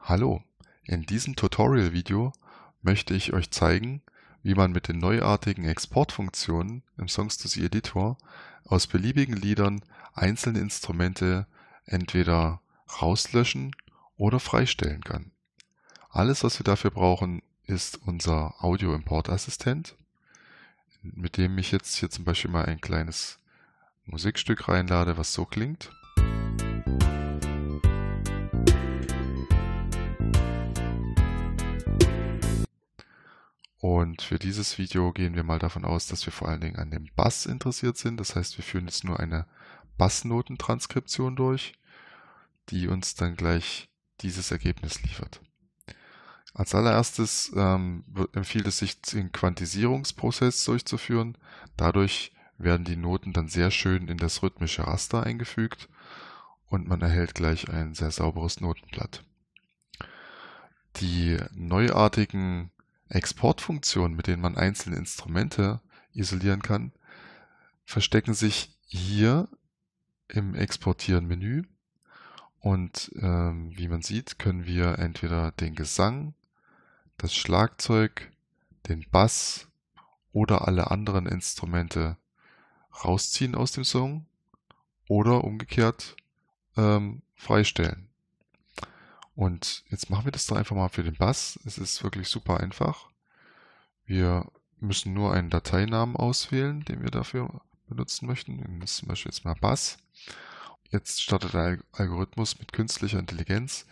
Hallo, in diesem Tutorial-Video möchte ich euch zeigen, wie man mit den neuartigen Exportfunktionen im Songstudio Editor aus beliebigen Liedern einzelne Instrumente entweder rauslöschen oder freistellen kann. Alles, was wir dafür brauchen, ist unser Audio-Import-Assistent, mit dem ich jetzt hier zum Beispiel mal ein kleines Musikstück reinlade, was so klingt. Und für dieses Video gehen wir mal davon aus, dass wir vor allen Dingen an dem Bass interessiert sind. Das heißt, wir führen jetzt nur eine Bassnotentranskription durch, die uns dann gleich dieses Ergebnis liefert. Als allererstes ähm, empfiehlt es sich, den Quantisierungsprozess durchzuführen. Dadurch werden die Noten dann sehr schön in das rhythmische Raster eingefügt und man erhält gleich ein sehr sauberes Notenblatt. Die neuartigen Exportfunktionen, mit denen man einzelne Instrumente isolieren kann, verstecken sich hier im Exportieren-Menü. Und ähm, wie man sieht, können wir entweder den Gesang, das Schlagzeug, den Bass oder alle anderen Instrumente rausziehen aus dem Song oder umgekehrt ähm, freistellen. Und jetzt machen wir das doch einfach mal für den Bass. Es ist wirklich super einfach. Wir müssen nur einen Dateinamen auswählen, den wir dafür benutzen möchten. Wir ist zum Beispiel jetzt mal Bass. Jetzt startet der Algorithmus mit künstlicher Intelligenz,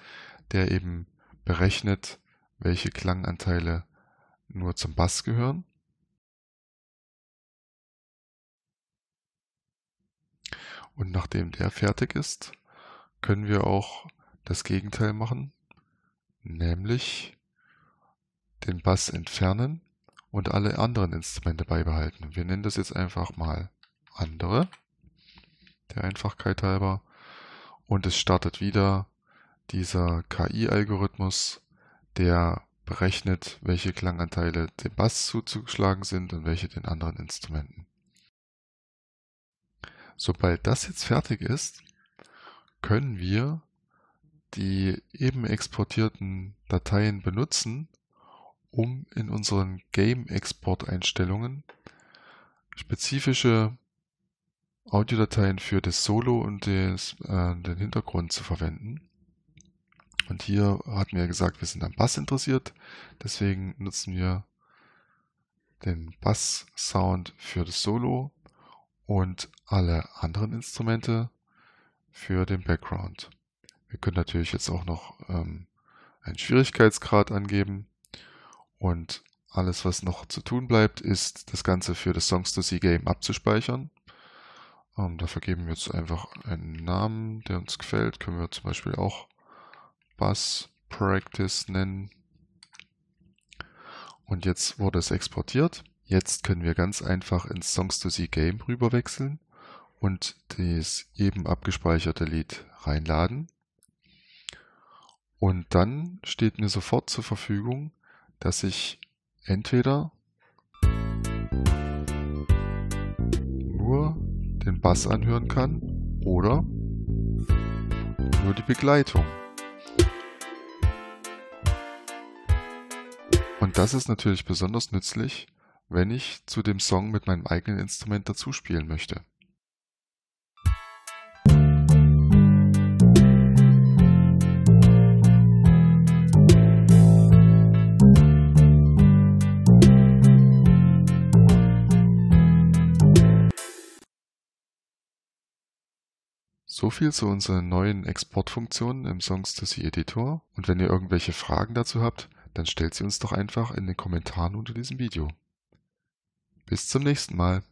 der eben berechnet, welche Klanganteile nur zum Bass gehören. Und nachdem der fertig ist, können wir auch das Gegenteil machen, nämlich den Bass entfernen und alle anderen Instrumente beibehalten. Wir nennen das jetzt einfach mal andere, der Einfachkeit halber. Und es startet wieder dieser KI-Algorithmus, der berechnet, welche Klanganteile dem Bass zuzuschlagen sind und welche den anderen Instrumenten. Sobald das jetzt fertig ist, können wir die eben exportierten Dateien benutzen, um in unseren Game-Export-Einstellungen spezifische Audiodateien für das Solo und des, äh, den Hintergrund zu verwenden. Und hier hatten wir gesagt, wir sind am Bass interessiert, deswegen nutzen wir den Bass-Sound für das Solo und alle anderen Instrumente für den Background. Ihr könnt natürlich jetzt auch noch ähm, einen Schwierigkeitsgrad angeben. Und alles, was noch zu tun bleibt, ist, das Ganze für das Songs to See Game abzuspeichern. Ähm, dafür geben wir jetzt einfach einen Namen, der uns gefällt. Können wir zum Beispiel auch Bass Practice nennen. Und jetzt wurde es exportiert. Jetzt können wir ganz einfach ins Songs to See Game rüberwechseln und das eben abgespeicherte Lied reinladen. Und dann steht mir sofort zur Verfügung, dass ich entweder nur den Bass anhören kann oder nur die Begleitung. Und das ist natürlich besonders nützlich, wenn ich zu dem Song mit meinem eigenen Instrument dazu spielen möchte. So viel zu unseren neuen Exportfunktionen im Songstacy Editor und wenn ihr irgendwelche Fragen dazu habt, dann stellt sie uns doch einfach in den Kommentaren unter diesem Video. Bis zum nächsten Mal.